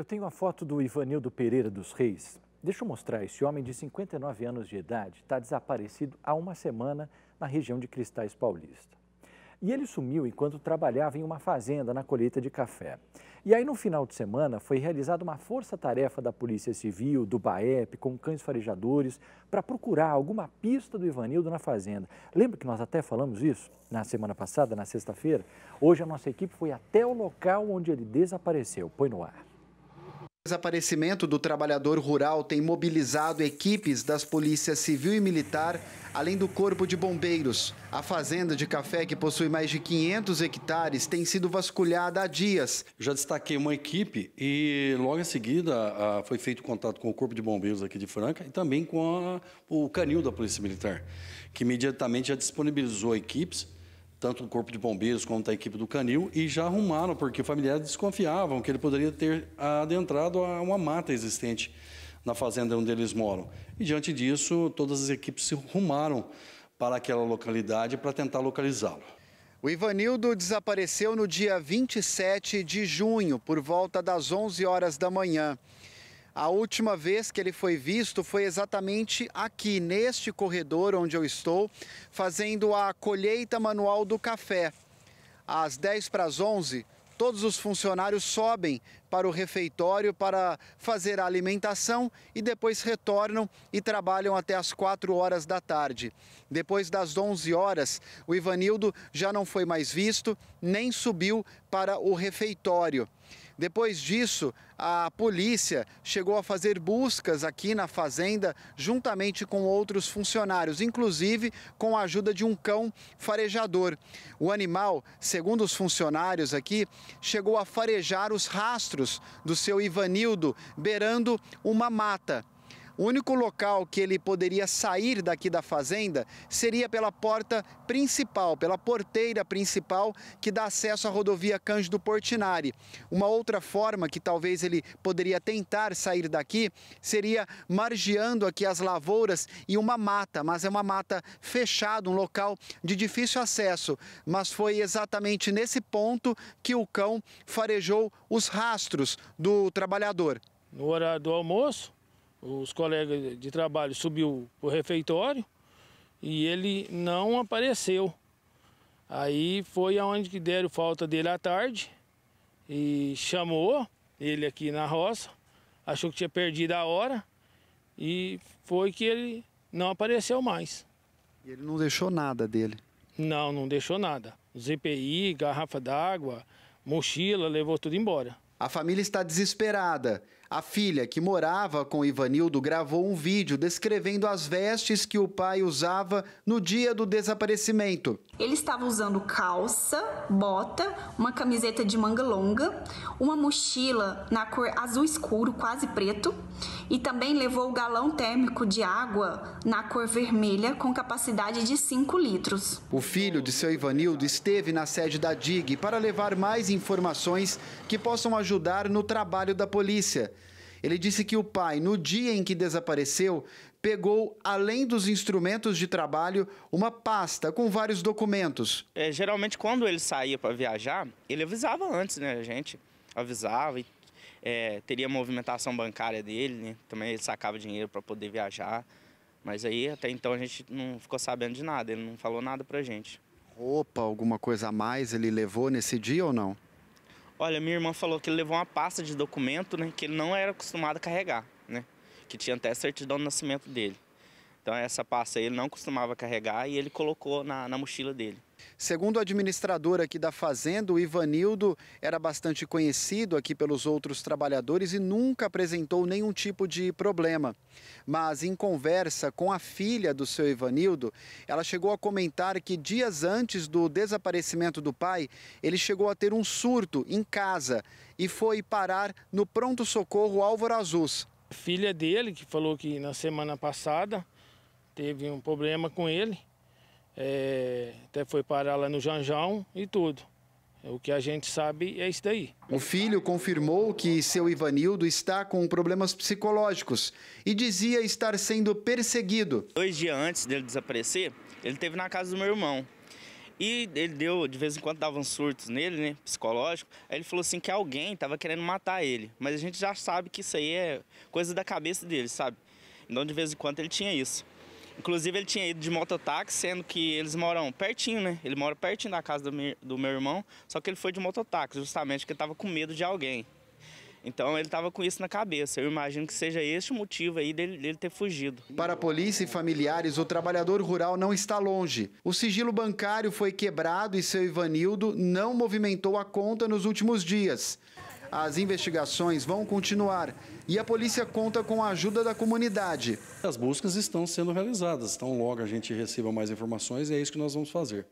Eu tenho a foto do Ivanildo Pereira dos Reis. Deixa eu mostrar. Esse homem de 59 anos de idade está desaparecido há uma semana na região de Cristais Paulista. E ele sumiu enquanto trabalhava em uma fazenda na colheita de café. E aí, no final de semana, foi realizada uma força-tarefa da Polícia Civil, do BAEP, com cães farejadores, para procurar alguma pista do Ivanildo na fazenda. Lembra que nós até falamos isso na semana passada, na sexta-feira? Hoje a nossa equipe foi até o local onde ele desapareceu. Põe no ar desaparecimento do trabalhador rural tem mobilizado equipes das polícias civil e militar, além do corpo de bombeiros. A fazenda de café, que possui mais de 500 hectares, tem sido vasculhada há dias. Já destaquei uma equipe e logo em seguida foi feito contato com o corpo de bombeiros aqui de Franca e também com a, o canil da polícia militar, que imediatamente já disponibilizou equipes tanto do Corpo de Bombeiros quanto da equipe do Canil, e já arrumaram, porque familiares desconfiavam que ele poderia ter adentrado a uma mata existente na fazenda onde eles moram. E diante disso, todas as equipes se rumaram para aquela localidade para tentar localizá-lo. O Ivanildo desapareceu no dia 27 de junho, por volta das 11 horas da manhã. A última vez que ele foi visto foi exatamente aqui, neste corredor onde eu estou, fazendo a colheita manual do café. Às 10 para as 11, todos os funcionários sobem para o refeitório para fazer a alimentação e depois retornam e trabalham até as 4 horas da tarde. Depois das 11 horas, o Ivanildo já não foi mais visto, nem subiu para o refeitório. Depois disso, a polícia chegou a fazer buscas aqui na fazenda, juntamente com outros funcionários, inclusive com a ajuda de um cão farejador. O animal, segundo os funcionários aqui, chegou a farejar os rastros do seu Ivanildo, beirando uma mata. O único local que ele poderia sair daqui da fazenda seria pela porta principal, pela porteira principal que dá acesso à rodovia Cândido Portinari. Uma outra forma que talvez ele poderia tentar sair daqui seria margeando aqui as lavouras e uma mata, mas é uma mata fechada, um local de difícil acesso. Mas foi exatamente nesse ponto que o cão farejou os rastros do trabalhador. No horário do almoço, os colegas de trabalho subiu para o refeitório e ele não apareceu. Aí foi aonde que deram falta dele à tarde e chamou ele aqui na roça, achou que tinha perdido a hora e foi que ele não apareceu mais. E ele não deixou nada dele? Não, não deixou nada. ZPI, garrafa d'água, mochila, levou tudo embora. A família está desesperada. A filha, que morava com Ivanildo, gravou um vídeo descrevendo as vestes que o pai usava no dia do desaparecimento. Ele estava usando calça, bota, uma camiseta de manga longa, uma mochila na cor azul escuro, quase preto, e também levou o galão térmico de água na cor vermelha, com capacidade de 5 litros. O filho de seu Ivanildo esteve na sede da DIG para levar mais informações que possam ajudar no trabalho da polícia. Ele disse que o pai, no dia em que desapareceu, pegou, além dos instrumentos de trabalho, uma pasta com vários documentos. É, geralmente, quando ele saía para viajar, ele avisava antes, né? A gente avisava e é, teria movimentação bancária dele, né? Também ele sacava dinheiro para poder viajar. Mas aí, até então, a gente não ficou sabendo de nada, ele não falou nada para gente. Roupa, alguma coisa a mais ele levou nesse dia ou não? Olha, minha irmã falou que ele levou uma pasta de documento, né? Que ele não era acostumado a carregar, né? Que tinha até certidão de nascimento dele. Então essa pasta ele não costumava carregar e ele colocou na, na mochila dele. Segundo o administrador aqui da fazenda, o Ivanildo era bastante conhecido aqui pelos outros trabalhadores e nunca apresentou nenhum tipo de problema. Mas em conversa com a filha do seu Ivanildo, ela chegou a comentar que dias antes do desaparecimento do pai, ele chegou a ter um surto em casa e foi parar no pronto-socorro Álvaro Azus. A filha dele, que falou que na semana passada teve um problema com ele, é, até foi parar lá no Janjão e tudo. O que a gente sabe é isso daí. O filho confirmou que seu Ivanildo está com problemas psicológicos e dizia estar sendo perseguido. Dois dias antes dele desaparecer, ele esteve na casa do meu irmão. E ele deu, de vez em quando davam surtos nele, né, psicológico. Aí ele falou assim que alguém estava querendo matar ele. Mas a gente já sabe que isso aí é coisa da cabeça dele, sabe? Então de vez em quando ele tinha isso. Inclusive ele tinha ido de mototáxi, sendo que eles moram pertinho, né? Ele mora pertinho da casa do meu, do meu irmão, só que ele foi de mototáxi, justamente porque ele estava com medo de alguém. Então ele estava com isso na cabeça. Eu imagino que seja este o motivo aí dele, dele, ter fugido. Para a polícia e familiares, o trabalhador rural não está longe. O sigilo bancário foi quebrado e seu Ivanildo não movimentou a conta nos últimos dias. As investigações vão continuar e a polícia conta com a ajuda da comunidade. As buscas estão sendo realizadas, então logo a gente receba mais informações e é isso que nós vamos fazer.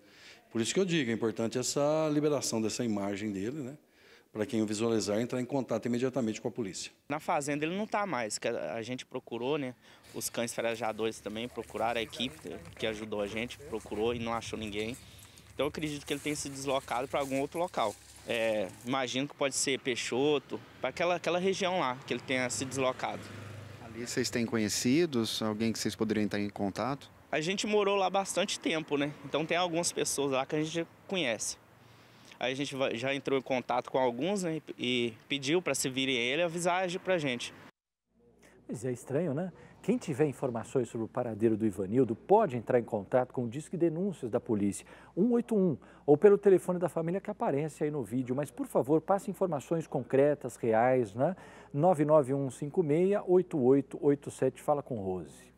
Por isso que eu digo, é importante essa liberação dessa imagem dele, né? para quem o visualizar entrar em contato imediatamente com a polícia. Na fazenda ele não está mais, que a gente procurou, né? Os cães farejadores também procuraram a equipe que ajudou a gente, procurou e não achou ninguém. Então eu acredito que ele tenha se deslocado para algum outro local. É, imagino que pode ser Peixoto, para aquela, aquela região lá que ele tenha se deslocado. Ali vocês têm conhecidos? Alguém que vocês poderiam estar em contato? A gente morou lá bastante tempo, né? Então tem algumas pessoas lá que a gente conhece. Aí a gente já entrou em contato com alguns né, e pediu para se virem ele avisar para a gente. Mas é estranho, né? Quem tiver informações sobre o paradeiro do Ivanildo pode entrar em contato com o Disque Denúncias da Polícia 181 ou pelo telefone da família que aparece aí no vídeo. Mas, por favor, passe informações concretas, reais, né? 99156-8887. Fala com Rose.